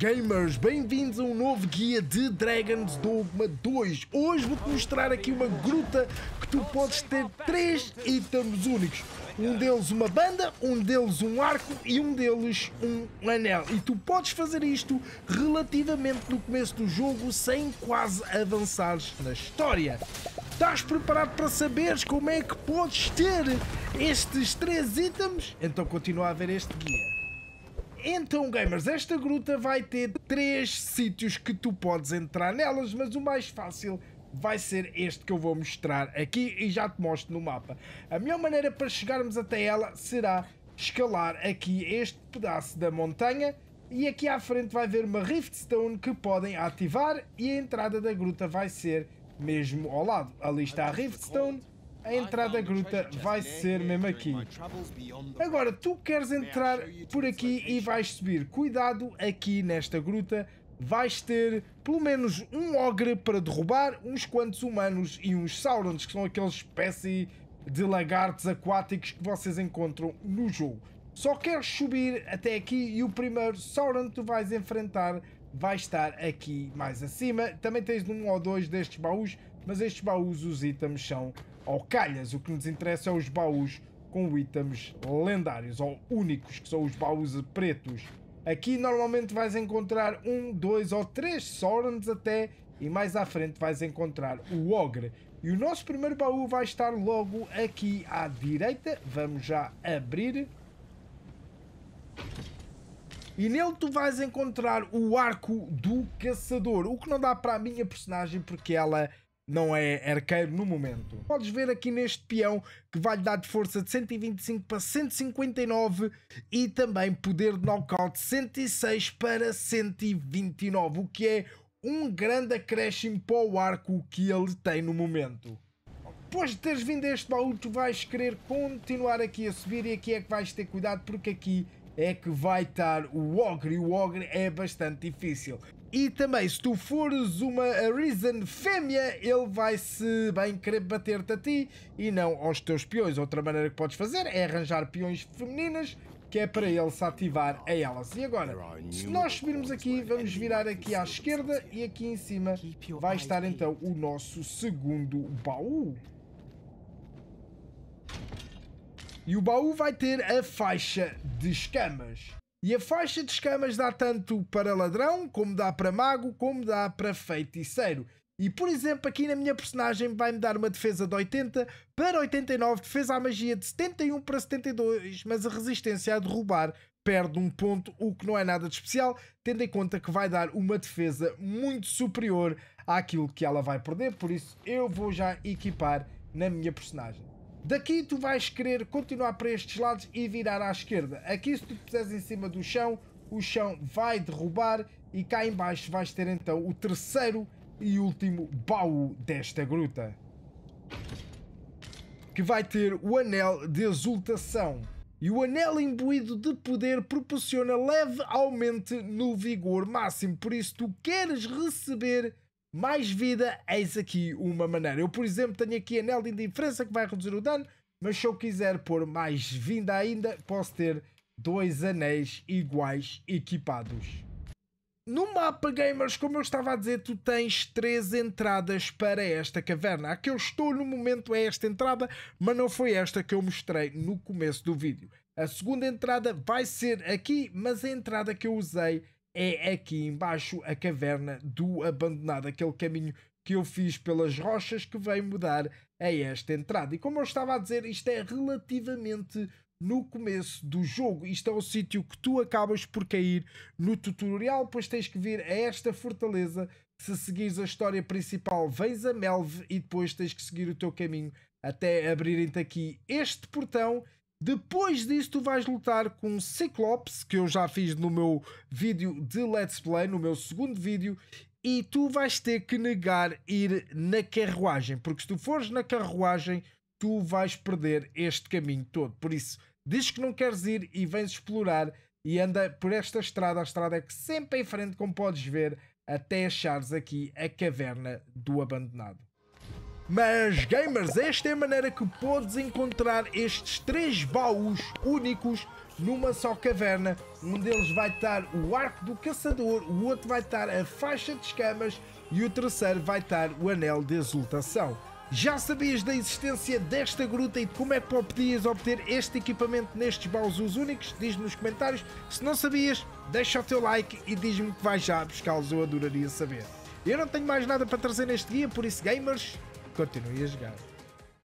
Gamers, bem-vindos a um novo guia de Dragon's Dogma 2. Hoje vou-te mostrar aqui uma gruta que tu podes ter três itens únicos. Um deles uma banda, um deles um arco e um deles um anel. E tu podes fazer isto relativamente no começo do jogo sem quase avançares na história. Estás preparado para saberes como é que podes ter estes três itens? Então continua a ver este guia. Então, gamers, esta gruta vai ter três sítios que tu podes entrar nelas, mas o mais fácil vai ser este que eu vou mostrar aqui e já te mostro no mapa. A melhor maneira para chegarmos até ela será escalar aqui este pedaço da montanha e aqui à frente vai ver uma Riftstone que podem ativar e a entrada da gruta vai ser mesmo ao lado. Ali está a Riftstone a entrada da gruta vai ser mesmo aqui. Agora, tu queres entrar por aqui e vais subir. Cuidado aqui nesta gruta. Vais ter pelo menos um ogre para derrubar, uns quantos humanos e uns saurons, que são aqueles espécie de lagartos aquáticos que vocês encontram no jogo. Só queres subir até aqui e o primeiro sauron que tu vais enfrentar vai estar aqui mais acima. Também tens um ou dois destes baús mas estes baús, os itens são ao calhas. O que nos interessa é os baús com itens lendários ou únicos, que são os baús pretos. Aqui normalmente vais encontrar um, dois ou três Sorens até e mais à frente vais encontrar o Ogre. E o nosso primeiro baú vai estar logo aqui à direita. Vamos já abrir. E nele tu vais encontrar o arco do caçador, o que não dá para a minha personagem porque ela não é arqueiro no momento. Podes ver aqui neste peão que vai-lhe dar de força de 125 para 159 e também poder de knockout de 106 para 129, o que é um grande acréscimo para o arco que ele tem no momento. Depois de teres vindo a este baú, tu vais querer continuar aqui a subir e aqui é que vais ter cuidado porque aqui é que vai estar o Ogre e o Ogre é bastante difícil. E também, se tu fores uma Reason fêmea, ele vai-se bem querer bater-te a ti e não aos teus peões. Outra maneira que podes fazer é arranjar peões femininas que é para ele se ativar a elas. E agora, se nós subirmos aqui, vamos virar aqui à esquerda e aqui em cima vai estar então o nosso segundo baú. E o baú vai ter a faixa de escamas. E a faixa de escamas dá tanto para ladrão, como dá para mago, como dá para feiticeiro. E por exemplo, aqui na minha personagem vai-me dar uma defesa de 80 para 89, defesa à magia de 71 para 72, mas a resistência a derrubar perde um ponto, o que não é nada de especial, tendo em conta que vai dar uma defesa muito superior àquilo que ela vai perder, por isso eu vou já equipar na minha personagem. Daqui tu vais querer continuar para estes lados e virar à esquerda. Aqui se tu puseres em cima do chão, o chão vai derrubar e cá embaixo vais ter então o terceiro e último baú desta gruta. Que vai ter o anel de exultação. E o anel imbuído de poder proporciona leve aumento no vigor máximo. Por isso tu queres receber mais vida, eis aqui uma maneira. Eu, por exemplo, tenho aqui anel de indiferença que vai reduzir o dano, mas se eu quiser pôr mais vinda ainda, posso ter dois anéis iguais equipados. No mapa, gamers, como eu estava a dizer, tu tens três entradas para esta caverna. A que eu estou no momento é esta entrada, mas não foi esta que eu mostrei no começo do vídeo. A segunda entrada vai ser aqui, mas a entrada que eu usei é aqui embaixo a caverna do abandonado, aquele caminho que eu fiz pelas rochas que vem mudar a esta entrada. E como eu estava a dizer, isto é relativamente no começo do jogo. Isto é o sítio que tu acabas por cair no tutorial, pois tens que vir a esta fortaleza. Se seguires a história principal, vens a Melve e depois tens que seguir o teu caminho até abrirem-te aqui este portão depois disso, tu vais lutar com um Cyclops, que eu já fiz no meu vídeo de Let's Play, no meu segundo vídeo, e tu vais ter que negar ir na carruagem, porque se tu fores na carruagem, tu vais perder este caminho todo. Por isso, diz que não queres ir e vens explorar e anda por esta estrada, a estrada é que sempre em frente, como podes ver, até achares aqui a caverna do abandonado. Mas, gamers, esta é a maneira que podes encontrar estes três baús únicos numa só caverna. Um deles vai estar o arco do caçador, o outro vai estar a faixa de escamas e o terceiro vai estar o anel de exultação. Já sabias da existência desta gruta e de como é que podias obter este equipamento nestes baús únicos? Diz-me nos comentários. Se não sabias, deixa o teu like e diz-me que vais já buscá-los, eu adoraria saber. Eu não tenho mais nada para trazer neste dia, por isso, gamers, Continue a jogar.